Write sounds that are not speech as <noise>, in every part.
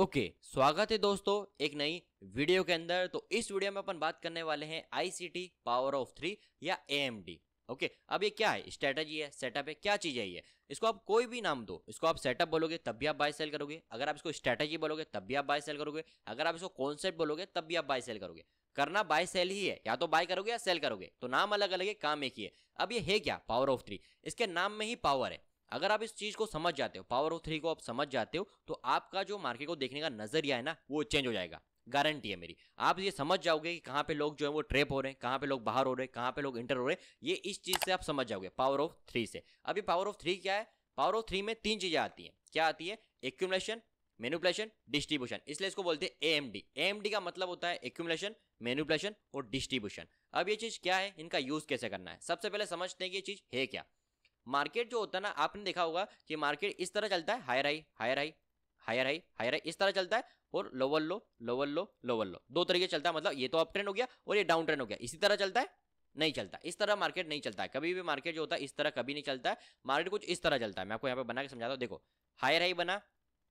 Okay okay, स्वागत है दोस्तों एक नई वीडियो के अंदर तो इस वीडियो में अपन बात करने वाले हैं आईसीटी पावर ऑफ थ्री या एएमडी ओके okay, अब ये क्या है स्ट्रेटजी है सेटअप है क्या चीज़ है ये इसको आप कोई भी नाम दो इसको आप सेटअप बोलोगे तब भी आप बाय सेल करोगे अगर आप इसको स्ट्रेटजी बोलोगे तब भी आप बाय सेल करोगे अगर आप इसको कॉन्सेप्ट बोलोगे तब भी आप बाय सेल करोगे करना बाय सेल ही है या तो बाय करोगे या सेल करोगे तो नाम अलग अलग है काम एक ही है अब ये है क्या पावर ऑफ थ्री इसके नाम में ही पावर है अगर आप इस चीज को समझ जाते हो पावर ऑफ थ्री को आप समझ जाते हो तो आपका जो मार्केट को देखने का नजरिया है ना वो चेंज हो जाएगा गारंटी है मेरी आप ये समझ जाओगे कि कहाँ पे लोग जो है वो ट्रेप हो रहे हैं कहाँ पे लोग बाहर हो रहे हैं कहाँ पे लोग इंटर हो रहे हैं ये इस चीज़ से आप समझ जाओगे पावर ऑफ थ्री से अभी पावर ऑफ थ्री क्या है पावर ऑफ थ्री में तीन चीज़ें आती हैं क्या आती है एक्यूमलेशन मेनुपलेशन डिस्ट्रीब्यूशन इसलिए इसको बोलते हैं एम डी का मतलब होता है एक्यूमलेशन मेनुपलेशन और डिस्ट्रीब्यूशन अब ये चीज़ क्या है इनका यूज़ कैसे करना है सबसे पहले समझते हैं कि ये चीज़ है क्या मार्केट जो होता है ना आपने देखा होगा कि मार्केट इस तरह चलता है higher high higher high higher high higher high इस तरह चलता है और lower low lower low lower low दो तरीके चलता है मतलब ये तो अप ट्रेंड हो गया और ये डाउन ट्रेंड हो गया इसी तरह चलता है नहीं चलता इस तरह मार्केट नहीं चलता है कभी भी मार्केट जो होता है इस तरह कभी नहीं चलता है मार्केट कुछ इस तरह चलता है मैं आपको यहाँ पे बना के समझाता हूँ देखो हायर हाई बना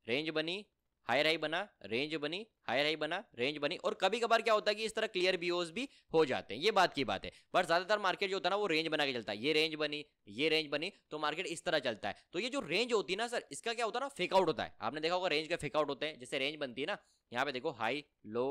रेंज बनी हायर हाई बना रेंज बनी हायर हाई बना रेंज बनी और कभी कभार क्या होता है कि इस तरह क्लियर बीओज भी हो जाते हैं ये बात की बात है पर ज्यादातर मार्केट जो होता है ना वो रेंज बना के चलता है ये रेंज बनी ये रेंज बनी तो मार्केट इस तरह चलता है तो ये जो रेंज होती है ना सर इसका क्या होता है ना फेकआउट होता है आपने देखा होगा रेंज का फेकआउट होते हैं जैसे रेंज बनती है ना यहाँ पे देखो हाई लो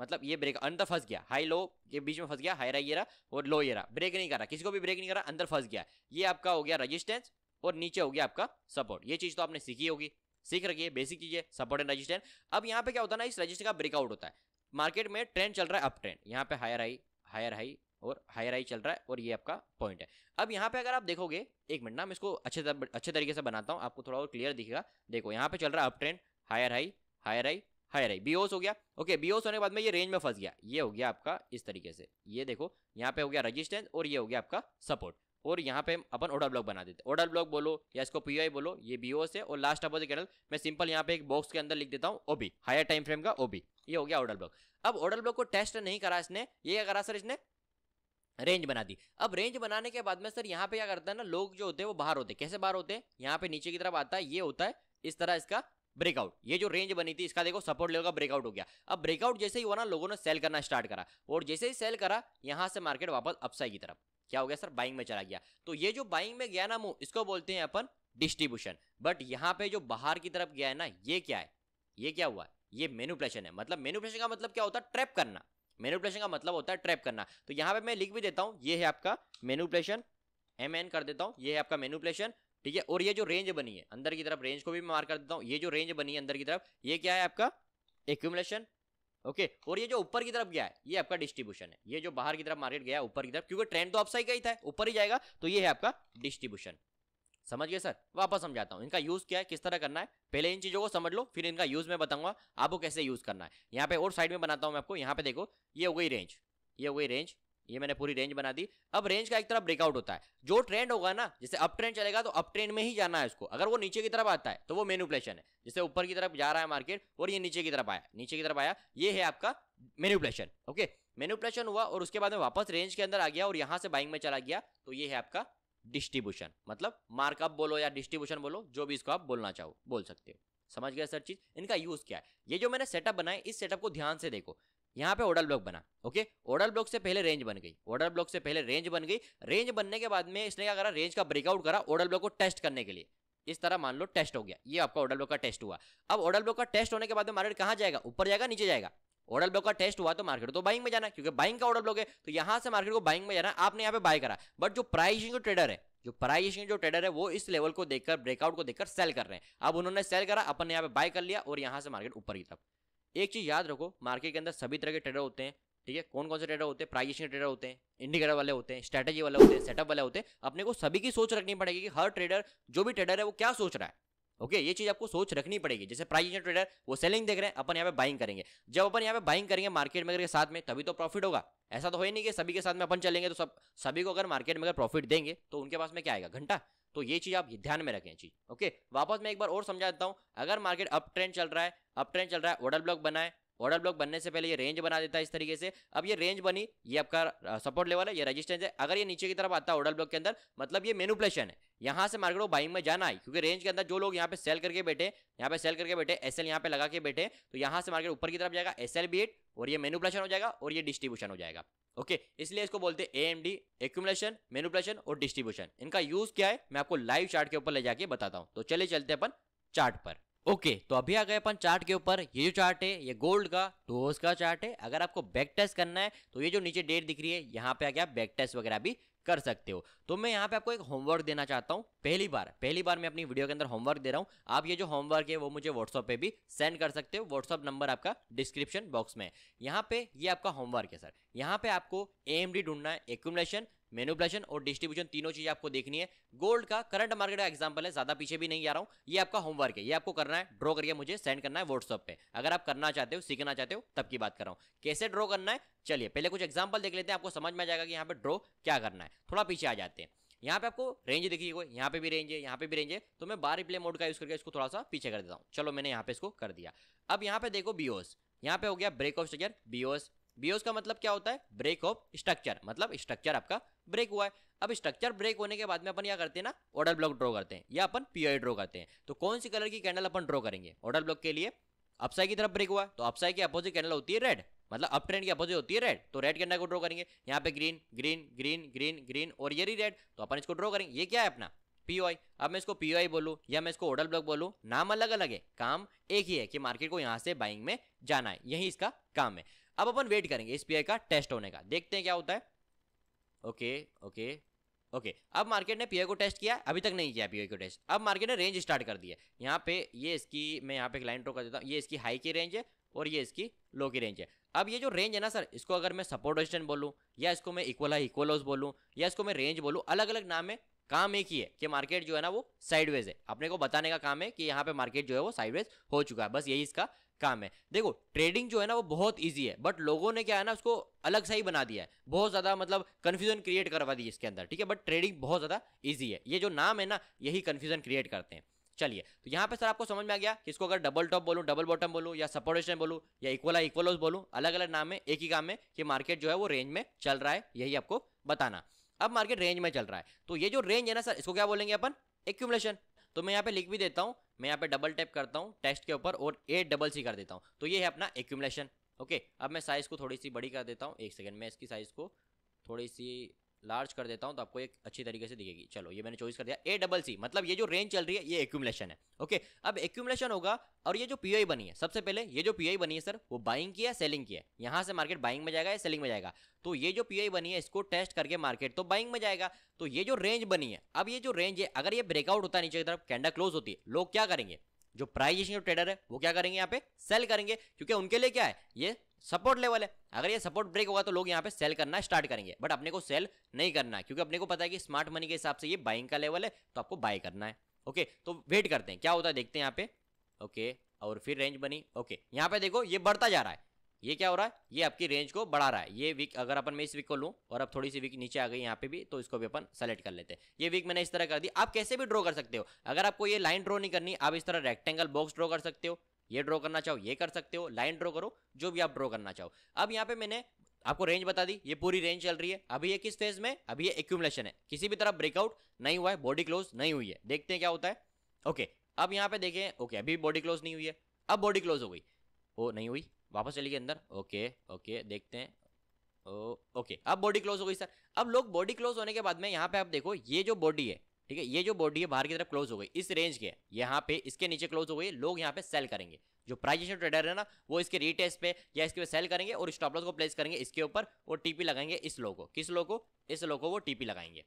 मतलब ये ब्रेक अंदर फंस गया हाई लो के बीच में फंस गया हाई ये रहा और लो ये रहा ब्रेक नहीं कर रहा किसी को भी ब्रेक नहीं कर रहा अंदर फंस गया ये आपका हो गया रजिस्टेंस और नीचे हो गया आपका सपोर्ट ये चीज तो आपने सीखी होगी सीख रखिए बेसिक चीजें सपोर्ट एंड रजिस्टर अब यहाँ पे क्या होता है ना इस रजिस्टर का ब्रेकआउट होता है मार्केट में ट्रेंड चल रहा है अप ट्रेंड यहाँ पे हायर हाई हायर हाई और हायर हाई चल रहा है और ये आपका पॉइंट है अब यहाँ पे अगर आप देखोगे एक मिनट ना मैं इसको अच्छे अच्छे तरीके से बनाता हूँ आपको थोड़ा और क्लियर दिखेगा देखो यहाँ पे चल रहा है up trend higher high higher high higher high BOS हो गया ओके बीओस होने के बाद में ये रेंज में फंस गया ये हो गया आपका इस तरीके से ये देखो यहाँ पे हो गया रजिस्टेंस और ये हो गया आपका सपोर्ट और यहाँ पे अपन ओडर ब्लॉक बना देते हैं ओडर ब्लॉक बोलो या इसको पीओआई बोलो ये बीओ से और लास्ट अपोजिट कैनल मैं सिंपल यहाँ पे एक बॉक्स के अंदर लिख देता हूँ ओबी हायर टाइम फ्रेम का ओबी ये हो गया ओडर ब्लॉक अब ओडर ब्लॉक को टेस्ट नहीं करा इसने ये क्या करा सर इसने रेंज बना दी अब रेंज बनाने के बाद में सर यहाँ पे क्या करता है ना लोग जो होते हैं वो बाहर होते हैं कैसे बाहर होते हैं यहाँ पे नीचे की तरफ आता है ये होता है इस तरह इसका ब्रेकआउट ये जो रेंज बनी थी इसका देखो सपोर्ट लेवल का ब्रेकआउट हो गया अब ब्रेकआउट जैसे ही हुआ ना लोगों ने सेल करना स्टार्ट करा और जैसे ही सेल करा यहाँ से मार्केट वापस अपसाइड की तरफ क्या हो गया सर बाइंग में चला गया तो ये जो बाइंग में गया ना मुंह इसको बोलते हैं अपन डिस्ट्रीब्यूशन बट यहाँ पे जो बाहर की तरफ गया है ना ये क्या है ये क्या हुआ ये मेनुप्लेशन है मतलब मेनुप्लेशन का मतलब क्या होता है ट्रैप करना मेनुप्लेशन का मतलब होता है ट्रैप करना तो यहाँ पे मैं लिख भी देता हूँ ये है आपका मेनुप्लेशन एम एन कर देता हूँ ये है आपका मेनुप्लेशन ठीक है और ये जो रेंज बनी है अंदर की तरफ रेंज को भी मार्क कर देता हूँ ये जो रेंज बनी है अंदर की तरफ ये क्या है आपका एक्यूमुलेशन ओके और ये जो ऊपर की तरफ गया है ये आपका डिस्ट्रीब्यूशन है ये जो बाहर की तरफ मार्केट गया ऊपर की तरफ क्योंकि ट्रेंड तो अपसाइड का ही था ऊपर ही जाएगा तो ये है आपका डिस्ट्रीब्यूशन समझ गए सर वापस समझाता हूँ इनका यूज क्या है किस तरह करना है पहले इन चीजों को समझ लो फिर इनका यूज मैं बताऊंगा आपको कैसे यूज करना है यहाँ पे और साइड में बनाता हूँ मैं आपको यहाँ पे देखो ये हो गई रेंज ये हो गई रेंज ये मैंने पूरी रेंज बना दी अब रेंज का एक तरफ ब्रेकआउट होता है जो ट्रेंड होगा ना जैसे अप ट्रेंड चलेगा तो अप ट्रेंड में ही जाना है इसको अगर वो नीचे की तरफ आता है तो वो मेन्यूप्लेशन है जैसे ऊपर की तरफ जा रहा है मार्केट और ये नीचे की तरफ आया नीचे की तरफ आया ये है आपका मेन्यूप्लेशन ओके मेन्यूप्लेशन हुआ और उसके बाद में वापस रेंज के अंदर आ गया और यहां से बाइंग में चला गया तो ये है आपका डिस्ट्रीब्यूशन मतलब मार्कअप बोलो या डिस्ट्रीब्यूशन बोलो जो भी इसको आप बोलना चाहो बोल सकते हो समझ गया सर चीज इनका यूज क्या है ये जो मैंने सेटअप बनाया इस सेटअप को ध्यान से देखो यहाँ पे ओडल ब्लॉक बना ओके ओडल ब्लॉक से पहले रेंज बन गई ओडल ब्लॉक से पहले रेंज बन गई रेंज बनने के बाद में इसने क्या करा रेंज का ब्रेकआउट करा ओडल ब्लॉक को टेस्ट करने के लिए इस तरह मान लो टेस्ट हो गया ये आपका ओडल ब्लॉक का टेस्ट हुआ अब ओडल ब्लॉक का टेस्ट होने के बाद में मार्केट कहाँ जाएगा ऊपर जाएगा नीचे जाएगा ओडल ब्लॉक का टेस्ट हुआ तो मार्केट तो बाइंग में जाना क्योंकि बाइंग का ऑर्डर ब्लॉक है तो यहां से मार्केट को बाइंग में जाना आपने यहाँ पे बाय करा बट जो प्राइसिंग जो ट्रेडर है जो प्राइसिंग जो ट्रेडर है वो इस लेवल को देखकर ब्रेकआउट को देखकर सेल कर रहे हैं अब उन्होंने सेल करा अपन ने यहाँ पे बाय कर लिया और यहां से मार्केट ऊपर की तरफ एक चीज याद रखो मार्केट के अंदर सभी तरह के ट्रेडर होते हैं ठीक है कौन कौन से ट्रेडर होते हैं प्राइजेशन ट्रेडर होते हैं इंडिकेटर वाले होते हैं स्ट्रेटेजी वाले होते हैं सेटअप वाले होते हैं अपने को सभी की सोच रखनी पड़ेगी कि हर ट्रेडर जो भी ट्रेडर है वो क्या सोच रहा है ओके ये चीज आपको सोच रखनी पड़ेगी जैसे प्राइजेशन ट्रेडर वो सेलिंग देख रहे हैं अपन यहाँ पे बाइंग करेंगे जब अपन यहाँ पे बाइंग करेंगे मार्केट में के साथ में तभी तो प्रॉफिट होगा ऐसा तो हो ही नहीं कि सभी के साथ में अपन चलेंगे तो सब सभी को अगर मार्केट में अगर प्रॉफिट देंगे तो उनके पास में क्या आएगा घंटा तो ये चीज़ आप ध्यान में रखें चीज़ ओके वापस मैं एक बार और समझा देता हूँ अगर मार्केट अप ट्रेंड चल रहा है अप ट्रेंड चल रहा है ऑर्डर ब्लॉक बनाए ऑर्डर ब्लॉक बनने से पहले ये रेंज बना देता है इस तरीके से अब ये रेंज बनी ये आपका सपोर्ट लेवल है ये रेजिस्टेंस है अगर ये नीचे की तरफ आता है ऑर्डर ब्लॉक के अंदर मतलब ये मेनुप्लेशन है यहाँ से मार्केट को बाइंग में जाना है क्योंकि रेंज के अंदर जो लोग यहाँ पे सेल करके बैठे यहाँ पे सेल करके बैठे एस एल यहाँ पे लगा के बैठे तो यहाँ से मार्केट ऊपर की तरफ जाएगा एस एल बी एट और ये मेनुप्लेशन हो जाएगा और ये डिस्ट्रीब्यूशन हो जाएगा ओके इसलिए इसको बोलते हैं डी एक्यूमलेशन मेनुपुलेशन और डिस्ट्रीब्यूशन इनका यूज क्या है मैं आपको लाइव चार्ट के ऊपर ले जाके बताता हूँ तो चले चलते अपन चार्ट पर ओके okay, तो अभी आ गए अपन चार्ट के ऊपर ये जो चार्ट है ये गोल्ड का डोज का चार्ट है अगर आपको बैक टेस्ट करना है तो ये जो नीचे डेट दिख रही है यहाँ पे आ गया बैक टेस्ट वगैरह भी कर सकते हो तो मैं यहाँ पे आपको एक होमवर्क देना चाहता हूँ पहली बार पहली बार मैं अपनी वीडियो के अंदर होमवर्क दे रहा हूँ आप ये जो होमवर्क है वो मुझे व्हाट्सअप पे भी सेंड कर सकते हो व्हाट्सअप नंबर आपका डिस्क्रिप्शन बॉक्स में यहाँ पे ये आपका होमवर्क है सर यहाँ पे आपको डी ढूंढना है एक्यूमलेशन मेन्यूप्लेशन और डिस्ट्रीब्यूशन तीनों चीजें आपको देखनी है गोल्ड का करंट मार्केट का एग्जाम्पल है ज्यादा पीछे भी नहीं आ रहा हूं ये आपका होमवर्क है ये आपको करना है ड्रॉ करके मुझे सेंड करना है व्हाट्सअप पे अगर आप करना चाहते हो सीखना चाहते हो तब की बात कर रहा हूं कैसे ड्रॉ करना है चलिए पहले कुछ एग्जाम्पल देख लेते हैं आपको समझ में आ जाएगा कि यहाँ पे ड्रॉ क्या करना है थोड़ा पीछे आ जाते हैं यहाँ पे आपको रेंज देखिए कोई यहाँ पे भी रेंज है यहाँ पे भी रेंज है तो मैं बार रिप्ले मोड का यूज करके इसको थोड़ा सा पीछे कर देता हूँ चलो मैंने यहाँ पे इसको कर दिया अब यहाँ पे देखो बीओस यहाँ पे हो गया break of structure BOS BOS का मतलब क्या होता है ब्रेक ऑफ स्ट्रक्चर मतलब स्ट्रक्चर आपका ब्रेक हुआ है अब स्ट्रक्चर ब्रेक होने के बाद में अपन क्या करते हैं ना ऑर्डर ब्लॉक ड्रॉ करते हैं या अपन पीआई ड्रॉ करते हैं तो कौन सी कलर की कैंडल अपन ड्रॉ करेंगे ऑर्डर ब्लॉक के लिए अपसाई की तरफ ब्रेक हुआ तो अपसाई की अपोजिट कैंडल होती है रेड मतलब अप ट्रेंड की अपोजिट होती है रेड तो रेड कैंडल को ड्रॉ करेंगे यहाँ पे green green green green green और ये रेड तो अपन इसको ड्रॉ करेंगे ये क्या है अपना पीओआई अब मैं इसको पीओआई बोलूँ या मैं इसको ओडल ब्लॉक बोलूँ नाम अलग अलग है काम एक ही है कि मार्केट को यहाँ से बाइंग में जाना है यही इसका काम है अब अपन वेट करेंगे एस का टेस्ट होने का देखते हैं क्या होता है ओके ओके ओके अब मार्केट ने पी को टेस्ट किया अभी तक नहीं किया पी को टेस्ट अब मार्केट ने रेंज स्टार्ट कर दिया यहाँ पे ये इसकी मैं यहाँ पे एक लाइन कर देता हूँ ये इसकी हाई की रेंज है और ये इसकी लो की रेंज है अब ये जो रेंज है ना सर इसको अगर मैं सपोर्ट रेजिस्टेंट बोलूँ या इसको मैं इक्वल है इक्वलोस बोलूँ या इसको मैं रेंज बोलूँ अलग अलग नाम है काम एक ही है कि मार्केट जो है ना वो साइडवेज है अपने को बताने का काम है कि यहाँ पे मार्केट जो है वो साइडवेज हो चुका है बस यही इसका काम है देखो ट्रेडिंग जो है ना वो बहुत ईजी है बट लोगों ने क्या है ना उसको अलग सा ही बना दिया है बहुत ज़्यादा मतलब कन्फ्यूजन क्रिएट करवा दी इसके अंदर ठीक है बट ट्रेडिंग बहुत ज़्यादा ईजी है ये जो नाम है ना यही कन्फ्यूजन क्रिएट करते हैं चलिए तो यहाँ पे सर आपको समझ में आ गया कि इसको अगर डबल टॉप बोलूँ डबल बॉटम बोलूँ या सपोर्टेशन बोलूँ या इक्वला इक्वलोस बोलूँ अलग अलग नाम में एक ही काम में कि मार्केट जो है वो रेंज में चल रहा है यही आपको बताना अब मार्केट रेंज में चल रहा है तो ये जो रेंज है ना सर इसको क्या बोलेंगे अपन एक्यूमलेशन तो मैं यहाँ पे लिख भी देता हूँ मैं यहाँ पे डबल टैप करता हूँ टेक्स्ट के ऊपर और ए डबल सी कर देता हूँ तो ये है अपना एक्यूमलेशन ओके अब मैं साइज़ को थोड़ी सी बड़ी कर देता हूँ एक सेकेंड मैं इसकी साइज़ को थोड़ी सी लार्ज कर देता हूँ तो आपको एक अच्छी तरीके से दिखेगी चलो ये मैंने चॉइस कर दिया ए डबल सी मतलब ये जो रेंज चल रही है ये एक्यूमलेशन है ओके अब एक्यूमलेशन होगा और ये जो पीआई बनी है सबसे पहले ये जो पीआई बनी है सर वो बाइंग की है सेलिंग की है यहाँ से मार्केट बाइंग में जाएगा या सेलिंग में जाएगा तो ये जो आई बनी है इसको टेस्ट करके मार्केट तो बाइंग में जाएगा तो ये जो रेंज बनी है अब ये जो रेंज है अगर ये ब्रेकआउट होता है नीचे की तरफ कैंडा क्लोज होती है लोग क्या करेंगे जो प्राइजेशन ट्रेडर है वो क्या करेंगे यहाँ पे सेल करेंगे क्योंकि उनके लिए क्या है ये सपोर्ट लेवल है अगर ये सपोर्ट ब्रेक होगा तो लोग यहाँ पे सेल करना स्टार्ट करेंगे बट अपने को सेल नहीं करना है क्योंकि अपने को पता है कि स्मार्ट मनी के हिसाब से ये बाइंग का लेवल है तो आपको बाय करना है ओके तो वेट करते हैं क्या होता है देखते हैं यहाँ पे ओके और फिर रेंज बनी ओके यहाँ पे देखो ये बढ़ता जा रहा है ये क्या हो रहा है ये आपकी रेंज को बढ़ा रहा है ये वीक अगर अपन मैं इस वीक को लूँ और अब थोड़ी सी वीक नीचे आ गई यहाँ पे भी तो इसको भी अपन सेलेक्ट कर लेते हैं ये वीक मैंने इस तरह कर दी आप कैसे भी ड्रॉ कर सकते हो अगर आपको ये लाइन ड्रॉ नहीं करनी आप इस तरह रेक्टेंगल बॉक्स ड्रॉ कर सकते हो ये ड्रॉ करना चाहो ये कर सकते हो लाइन ड्रॉ करो जो भी आप ड्रॉ करना चाहो अब यहाँ पे मैंने आपको रेंज बता दी ये पूरी रेंज चल रही है अभी ये किस फेज में अभी ये एक्यूमलेशन है किसी भी तरह ब्रेकआउट नहीं हुआ है बॉडी क्लोज नहीं हुई है देखते हैं क्या होता है ओके अब यहाँ पे देखें ओके अभी बॉडी क्लोज नहीं हुई है अब बॉडी क्लोज हो गई ओ नहीं हुई वापस चलिए अंदर ओके ओके देखते हैं ओ, ओके अब बॉडी क्लोज हो गई सर अब लोग बॉडी क्लोज होने के बाद में यहाँ पे आप देखो ये जो बॉडी है ठीक है ये जो बॉडी है बाहर की तरफ क्लोज हो गई इस रेंज के यहाँ पे इसके नीचे क्लोज हो गई लोग यहाँ पे सेल करेंगे जो प्राइजेशन ट्रेडर है ना वो इसके रीटेस्ट पे या इसके पे सेल करेंगे और स्टॉप लॉस को प्लेस करेंगे इसके ऊपर और टीपी लगाएंगे इस लोग को किस लोग को इस लोग को वो टीपी लगाएंगे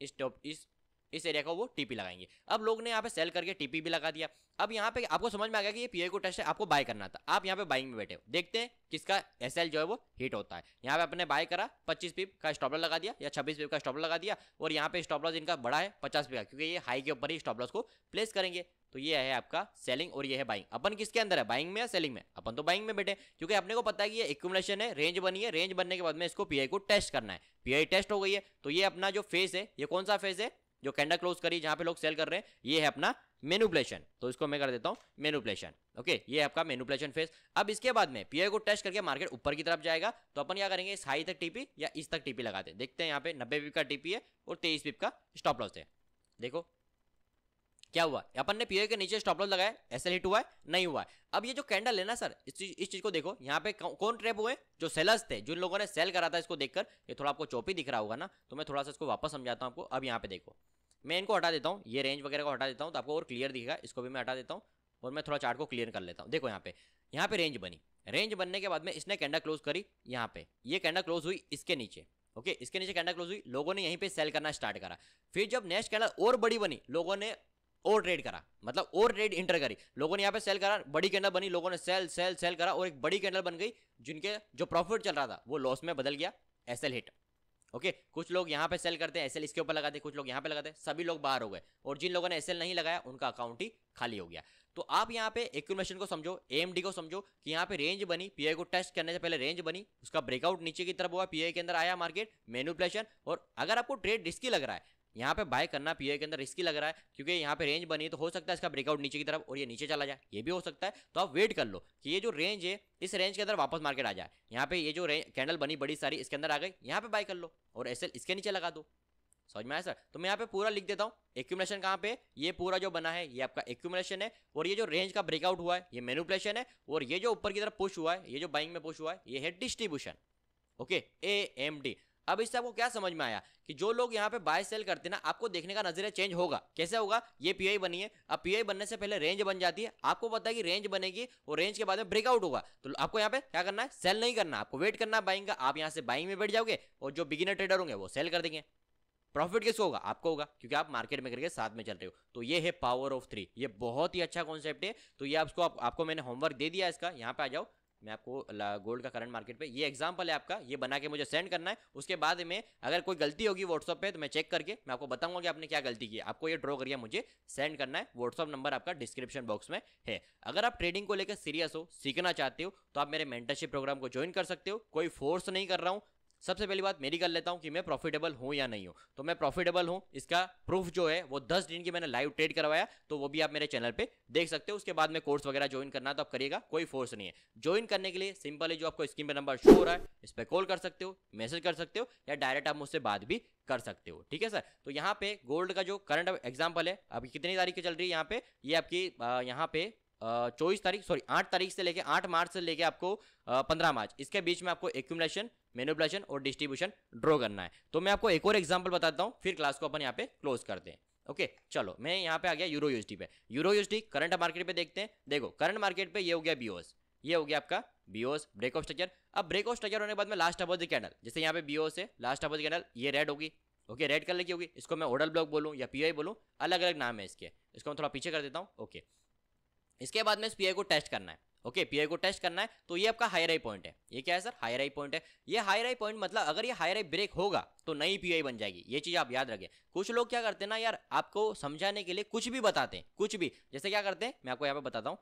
इस टॉप इस इस एरिया का वो टीपी लगाएंगे अब लोग ने यहाँ पे सेल करके टीपी भी लगा दिया अब यहाँ पे आपको समझ में आ गया कि ये पीआई को टेस्ट है आपको बाय करना था आप यहाँ पे बाइंग में बैठे हो देखते हैं किसका एस जो है वो हिट होता है यहाँ पे अपने बाय करा 25 पीप का स्टॉपलर लगा दिया या 26 पीप का स्टॉपलर लगा दिया और यहाँ पे स्टॉपलॉस इनका बड़ा है पचास पीप का क्योंकि ये हाई के ऊपर ही स्टॉपलॉस को प्लेस करेंगे तो ये है आपका सेलिंग और ये है बाइंग अपन किसके अंदर है बाइंग में या सेलिंग में अपन तो बाइंग में बैठे क्योंकि अपने को पता है कि ये एक्यूमलेशन है रेंज बनी है रेंज बनने के बाद में इसको पीआई को टेस्ट करना है पीआई टेस्ट हो गई है तो ये अपना जो फेस है ये कौन सा फेस है जो कैंडा क्लोज करी जहां पे लोग सेल कर रहे हैं ये है अपना मेनुप्लेशन तो इसको मैं कर देता हूं मेनुप्लेशन ओके ये है आपका मेनुप्लेशन फेस अब इसके बाद में पीआई को टेस्ट करके मार्केट ऊपर की तरफ जाएगा तो अपन क्या करेंगे इस हाई तक टीपी या इस तक टीपी लगाते हैं देखते हैं यहाँ पे नब्बे बीप का टीपी है और तेईस बीप का स्टॉप लॉस है देखो क्या हुआ अपन ने पीओ के नीचे स्टॉप लॉस लगाया एसएल हिट हुआ है नहीं हुआ है अब ये जो कैंडल है ना सर इस चीज इस चीज को देखो यहाँ पे कौन ट्रेप हुए जो सेलर्स थे जिन लोगों ने सेल करा था इसको देखकर ये थोड़ा आपको चौपी दिख रहा होगा ना तो मैं थोड़ा सा इसको वापस समझाता हूँ आपको अब यहाँ पे देखो मैं इनको हटा देता हूँ ये रेंज वगैरह को हटा देता हूँ तो आपको और क्लियर दिखेगा इसको भी मैं हटा देता हूँ और मैं थोड़ा चार्ट को क्लियर कर लेता हूँ देखो यहाँ पे यहाँ पे रेंज बनी रेंज बनने के बाद में इसने कैंडल क्लोज करी यहाँ पे ये कैंडल क्लोज हुई इसके नीचे ओके इसके नीचे कैंडल क्लोज हुई लोगों ने यहीं पे सेल करना स्टार्ट करा फिर जब नेक्स्ट कैंडल और बड़ी बनी लोगों ने और ट्रेड करा मतलब और ट्रेड इंटर करी लोगों ने यहाँ पे सेल करा बड़ी कैंडल बनी लोगों ने सेल सेल सेल करा और एक बड़ी कैंडल बन गई जिनके जो प्रॉफिट चल रहा था वो लॉस में बदल गया एस हिट ओके कुछ लोग यहाँ पे सेल करते हैं एस इसके ऊपर लगाते हैं कुछ लोग यहाँ पे लगाते हैं सभी लोग बाहर हो गए और जिन लोगों ने एस नहीं लगाया उनका अकाउंट ही खाली हो गया तो आप यहाँ पे एक्यूमेशन को समझो एएमडी को समझो कि यहाँ पे रेंज बनी पी को टेस्ट करने से पहले रेंज बनी उसका ब्रेकआउट नीचे की तरफ हुआ पी के अंदर आया मार्केट मेनुपुलेशन और अगर आपको ट्रेड रिस्की लग रहा है यहाँ पे बाय करना पीए के अंदर रिस्की लग रहा है क्योंकि यहाँ पे रेंज बनी है तो हो सकता है इसका ब्रेकआउट नीचे की तरफ और ये नीचे चला जाए ये भी हो सकता है तो आप वेट कर लो कि ये जो रेंज है इस रेंज के अंदर वापस मार्केट आ जाए यहाँ पे ये जो कैंडल बनी बड़ी सारी इसके अंदर आ गई यहाँ पे बाय कर लो और एस इसके नीचे लगा दो समझ में आया सर तो मैं यहाँ पे पूरा लिख देता हूँ एक्यूमलेशन कहाँ पे ये पूरा जो बना है ये आपका एक्यूमलेशन है और ये जो रेंज का ब्रेकआउट हुआ है ये मेनुपलेशन है और ये जो ऊपर की तरफ पुश हुआ है ये जो बाइंग में पुश हुआ है ये है distribution okay A M D अब इससे आपको क्या समझ में आया कि जो लोग यहाँ पे बाय सेल करते ना आपको देखने का नजरिया चेंज होगा कैसे होगा ये पीआई बनी है अब पीआई बनने से पहले रेंज बन जाती है आपको पता है कि रेंज बनेगी और रेंज के बाद में ब्रेकआउट होगा तो आपको यहाँ पे क्या करना है सेल नहीं करना आपको वेट करना है बाइंग का आप यहाँ से बाइंग में बैठ जाओगे और जो बिगिनर ट्रेडर होंगे वो सेल कर देंगे प्रॉफिट किसको होगा आपको होगा क्योंकि आप मार्केट में करके साथ में चल रहे हो तो ये है पावर ऑफ थ्री ये बहुत ही अच्छा कॉन्सेप्ट है तो ये आपको आप, आपको मैंने होमवर्क दे दिया इसका यहाँ पे आ जाओ मैं आपको गोल्ड का करंट मार्केट पे ये एग्जाम्पल है आपका ये बना के मुझे सेंड करना है उसके बाद में अगर कोई गलती होगी व्हाट्सअप पे तो मैं चेक करके मैं आपको बताऊंगा कि आपने क्या गलती की आपको ये ड्रॉ करिए मुझे सेंड करना है व्हाट्सअप नंबर आपका डिस्क्रिप्शन बॉक्स में है अगर आप ट्रेडिंग को लेकर सीरियस हो सीखना चाहते हो तो आप मेरे मेंटरशिप प्रोग्राम को ज्वाइन कर सकते हो कोई फोर्स नहीं कर रहा हूँ सबसे पहली बात मेरी कर लेता हूँ कि मैं प्रॉफिटेबल हूँ या नहीं हूँ तो मैं प्रॉफिटेबल हूँ इसका प्रूफ जो है वो दस दिन की मैंने लाइव ट्रेड करवाया तो वो भी आप मेरे चैनल पर देख सकते हो उसके बाद में कोर्स वगैरह ज्वाइन करना तो आप करिएगा कोई फोर्स नहीं है ज्वाइन करने के लिए सिंपल है जो आपको स्क्रीन पर नंबर शो हो रहा है इस पर कॉल कर सकते हो मैसेज कर सकते हो या डायरेक्ट आप मुझसे बात भी कर सकते हो ठीक है सर तो यहाँ पे गोल्ड का जो करंट एग्जाम्पल है अभी कितनी तारीख की चल रही है यहाँ पे ये यह आपकी यहाँ पे चौबीस तारीख सॉरी आठ तारीख से लेके आठ मार्च से लेके आपको पंद्रह मार्च इसके बीच में आपको एक्यूमलेशन मेनुपलेशन और डिस्ट्रीब्यूशन ड्रॉ करना है तो मैं आपको एक और एग्जाम्पल बताता हूँ फिर क्लास को अपन यहाँ पे क्लोज करते हैं ओके चलो मैं यहाँ पे आ गया यूरो यूएसडी पे यूरो यूएसडी करंट मार्केट पे देखते हैं देखो करंट मार्केट पे ये हो गया बीओस ये हो गया आपका बीओस ब्रेक ऑफ स्ट्रक्चर अब ब्रेक ऑफ स्ट्रक्चर होने के बाद में लास्ट अपोजिट द कैंडल जैसे यहाँ पे बीओस है लास्ट अपोजिट कैंडल ये रेड होगी ओके रेड कलर की होगी इसको मैं ओडल ब्लॉक बोलूँ या पीआई बोलूँ अलग अलग नाम है इसके इसको मैं थोड़ा पीछे कर देता हूँ ओके okay. इसके बाद में इस पी को टेस्ट करना है ओके पीआई को टेस्ट करना है तो ये आपका हायर आई पॉइंट है ये क्या है सर हायर आई पॉइंट है ये हायर आई पॉइंट मतलब अगर ये हायर आई ब्रेक होगा तो नई पीआई बन जाएगी ये चीज आप याद रखें कुछ लोग क्या करते हैं ना यार आपको समझाने के लिए कुछ भी बताते हैं कुछ भी जैसे क्या करते हैं मैं आपको यहाँ पे बताता हूँ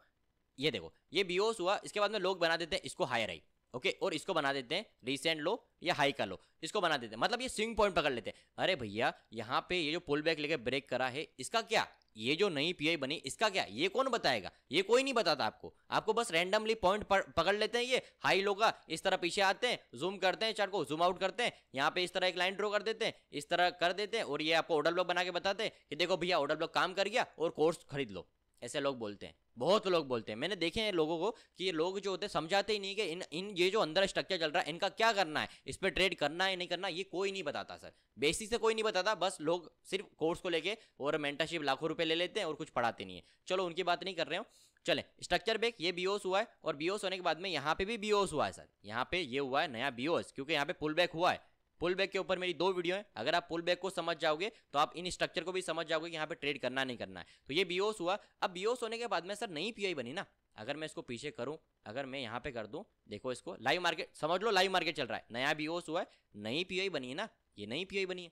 ये देखो ये बीओस हुआ इसके बाद में लोग बना देते हैं इसको हायर आई ओके और इसको बना देते हैं रिसेंट लो या हाई का लो इसको बना देते हैं मतलब ये स्विंग पॉइंट पकड़ लेते हैं अरे भैया यहाँ पे ये जो पुल बैक लेके ब्रेक करा है इसका क्या ये जो नई पीआई बनी इसका क्या ये कौन बताएगा ये कोई नहीं बताता आपको आपको बस रैंडमली पॉइंट पकड़ लेते हैं ये हाई लो का इस तरह पीछे आते हैं जूम करते हैं चार को जूम आउट करते हैं यहाँ पे इस तरह एक लाइन ड्रॉ कर देते हैं इस तरह कर देते हैं और ये आपको ऑर्डर ब्लॉक बना के बताते हैं कि देखो भैया ऑर्डर ब्लॉक काम कर गया और कोर्स खरीद लो ऐसे लोग बोलते हैं बहुत लोग बोलते हैं मैंने देखे हैं लोगों को कि ये लोग जो होते हैं समझाते ही नहीं कि इन इन ये जो अंदर स्ट्रक्चर चल रहा है इनका क्या करना है इस पर ट्रेड करना है नहीं करना ये कोई नहीं बताता सर बेसिक से कोई नहीं बताता बस लोग सिर्फ कोर्स को लेके और मेंटरशिप लाखों रुपए ले लेते हैं और कुछ पढ़ाते नहीं है चलो उनकी बात नहीं कर रहे हो चले स्ट्रक्चर बेक ये बीओस हुआ है और बीओस होने के बाद में यहाँ पे भी बीओस हुआ है सर यहाँ पे ये हुआ है नया बीओस क्योंकि यहाँ पे पुल बैक हुआ है पुल बैक के ऊपर मेरी दो वीडियो है अगर आप पुल बैक को समझ जाओगे तो आप इन स्ट्रक्चर को भी समझ जाओगे कि यहाँ पे ट्रेड करना नहीं करना है तो ये बीओस हुआ अब बीओस होने के बाद में सर नई पीआई बनी ना अगर मैं इसको पीछे करूं अगर मैं यहाँ पे कर दूं देखो इसको लाइव मार्केट समझ लो लाइव मार्केट चल रहा है नया बीओस हुआ है नई पीआई बनी है ना ये नई पीआई बनी है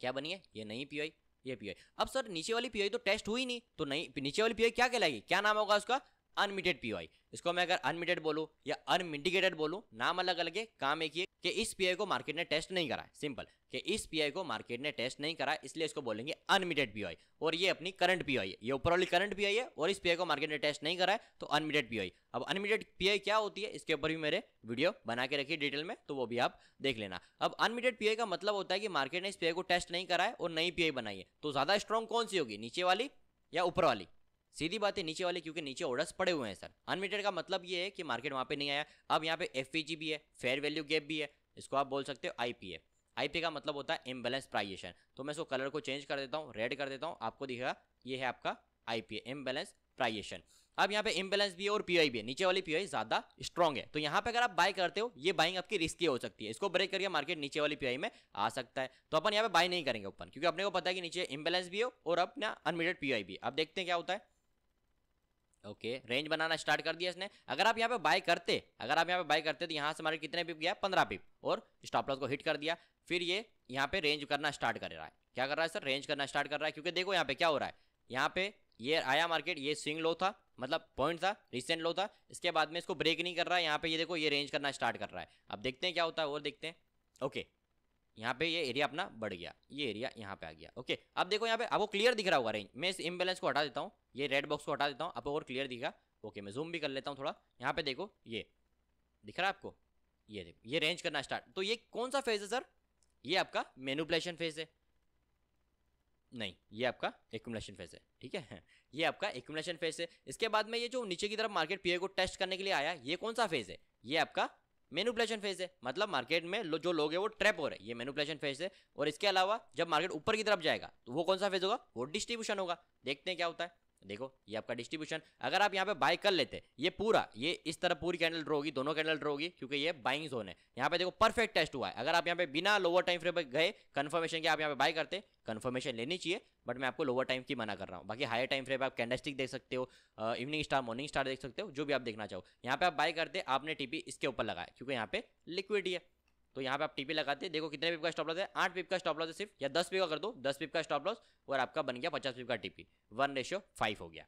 क्या बनी है ये नई पीआई ये पीआई अब सर नीचे वाली पीआई तो टेस्ट हुई नहीं तो नहीं नीचे वाली पीआई क्या कहलाएगी क्या नाम होगा उसका अनमिटेड पी इसको मैं अगर अनमिटेड बोलूँ या अनमिटिगेटेड बोलूँ नाम अलग अलग है काम एक ही कि इस पी को मार्केट ने टेस्ट नहीं करा सिंपल कि इस पी को मार्केट ने टेस्ट नहीं करा इसलिए इसको बोलेंगे अनमिटेड पीआई और ये अपनी करंट पीआई है ये ऊपर वाली करंट पीआई है और इस पीआई को मार्केट ने टेस्ट नहीं करा है तो अनमिटेड पीआई अब अनमिटेड पी क्या होती है इसके ऊपर भी मेरे वीडियो बना के रखिए डिटेल में तो वो भी आप देख लेना अब अनमिटेड पीआई का मतलब होता है कि मार्केट ने इस पी को टेस्ट नहीं करा है और नई पी बनाई है तो ज़्यादा स्ट्रॉन्ग कौन सी होगी नीचे वाली या ऊपर वाली सीधी बात है नीचे वाले क्योंकि नीचे ऑर्डर्स पड़े हुए हैं सर अनलिमिटेड का मतलब ये है कि मार्केट वहाँ पे नहीं आया अब यहाँ पे एफ e भी है फेयर वैल्यू गैप भी है इसको आप बोल सकते हो आई आई का मतलब होता है इम्बेलेंस प्राइजेशन तो मैं इसको कलर को चेंज कर देता हूँ रेड कर देता हूँ आपको दिखेगा ये है आपका आई पी इम्बेलेंस प्राइजेशन अब यहाँ पे इम्बेलेंस भी है और पी भी है नीचे वाली पी ज्यादा स्ट्रॉग है तो यहाँ पे अगर आप बाय करते हो ये बाइंग आपकी रिस्की हो सकती है इसको ब्रेक करके मार्केट नीचे वाली पी में आ सकता है तो अपन यहाँ पे बाय नहीं करेंगे ओपन क्योंकि अपने को पता है कि नीचे इम्बेलेंस भी हो और अपना अनमिटेड पी भी अब देखते हैं क्या होता है ओके रेंज बनाना स्टार्ट कर दिया इसने अगर आप यहाँ पे बाय करते अगर आप यहाँ पे बाय करते तो यहाँ से हमारे कितने पिप गया पंद्रह पिप और स्टॉप लॉस को हिट कर दिया फिर ये यहाँ पे रेंज करना स्टार्ट कर रहा है क्या कर रहा है सर रेंज करना स्टार्ट कर रहा है क्योंकि देखो यहाँ पे क्या हो रहा है यहाँ पे ये आया मार्केट ये स्विंग लो था मतलब पॉइंट था रिसेंट लो था इसके बाद में इसको ब्रेक नहीं कर रहा है यहाँ पे ये देखो ये रेंज करना स्टार्ट कर रहा है अब देखते हैं क्या होता है और देखते हैं ओके यहाँ पे ये एरिया अपना बढ़ गया ये एरिया यहाँ पे आ गया ओके अब देखो यहाँ पे आपको क्लियर दिख रहा होगा रेंज मैं इस इम्बेलेंस को हटा देता हूँ ये रेड बॉक्स को हटा देता हूँ आपको और क्लियर दिखा ओके मैं जूम भी कर लेता हूँ थोड़ा यहाँ पे देखो ये दिख रहा है आपको ये देखो ये रेंज करना स्टार्ट तो ये कौन सा फेज है सर ये आपका मेनुपलेशन फेज है नहीं ये आपका एकुमलेशन फेज है ठीक है <laughs> ये आपका एकुमलेशन फेज है इसके बाद में ये जो नीचे की तरफ मार्केट पीए को टेस्ट करने के लिए आया ये कौन सा फेज है ये आपका मेनुपुलेशन फेज है मतलब मार्केट में लो, जो लोग है वो ट्रैप हो रहे हैं ये मेनुपुलेशन फेज है और इसके अलावा जब मार्केट ऊपर की तरफ जाएगा तो वो कौन सा फेज होगा वो डिस्ट्रीब्यूशन होगा देखते हैं क्या होता है देखो ये आपका डिस्ट्रीब्यूशन अगर आप यहाँ पे बाय कर लेते ये पूरा ये इस तरह पूरी कैंडल ड्रो होगी दोनों कैंडल ड्रो होगी क्योंकि ये बाइंग जोन है यहाँ पे देखो परफेक्ट टेस्ट हुआ है अगर आप यहाँ पे बिना लोअर टाइम फ्रेम पर गए कन्फर्मेशन के आप यहाँ पे बाय करते कन्फर्मेशन लेनी चाहिए बट मैं आपको लोअर टाइम की मना कर रहा हूँ बाकी हायर टाइम फ्रेम पर आप कैंडस्टिक देख सकते हो इवनिंग स्टार मॉर्निंग स्टार देख सकते हो जो भी आप देखना चाहो यहाँ पे आप बाय करते आपने टीपी इसके ऊपर लगाया क्योंकि यहाँ पे लिक्विड है तो यहाँ पे आप टीपी लगाते हैं देखो कितने पिप का स्टॉप लॉस है आठ पिप का स्टॉप लॉस है सिर्फ या दस पिप का कर दो दस पिप का स्टॉप लॉस और आपका बन गया पचास पिप का टीपी वन रेशियो फाइव हो गया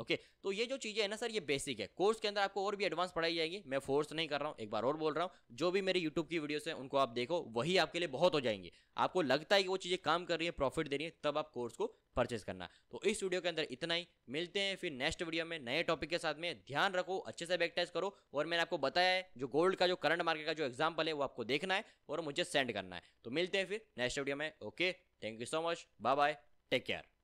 ओके तो ये जो चीज़ें हैं ना सर ये बेसिक है कोर्स के अंदर आपको और भी एडवांस पढ़ाई जाएगी मैं फोर्स नहीं कर रहा हूँ एक बार और बोल रहा हूँ जो भी मेरी यूट्यूब की वीडियोस हैं उनको आप देखो वही आपके लिए बहुत हो जाएंगी आपको लगता है कि वो चीज़ें काम कर रही है प्रॉफिट दे रही है तब आप कोर्स को परचेस करना तो इस वीडियो के अंदर इतना ही मिलते हैं फिर नेक्स्ट वीडियो में नए टॉपिक के साथ में ध्यान रखो अच्छे से बैक करो और मैंने आपको बताया है जो गोल्ड का जो करंट मार्केट का जो एग्जाम्पल है वो आपको देखना है और मुझे सेंड करना है तो मिलते हैं फिर नेक्स्ट वीडियो में okay thank you so much bye bye take care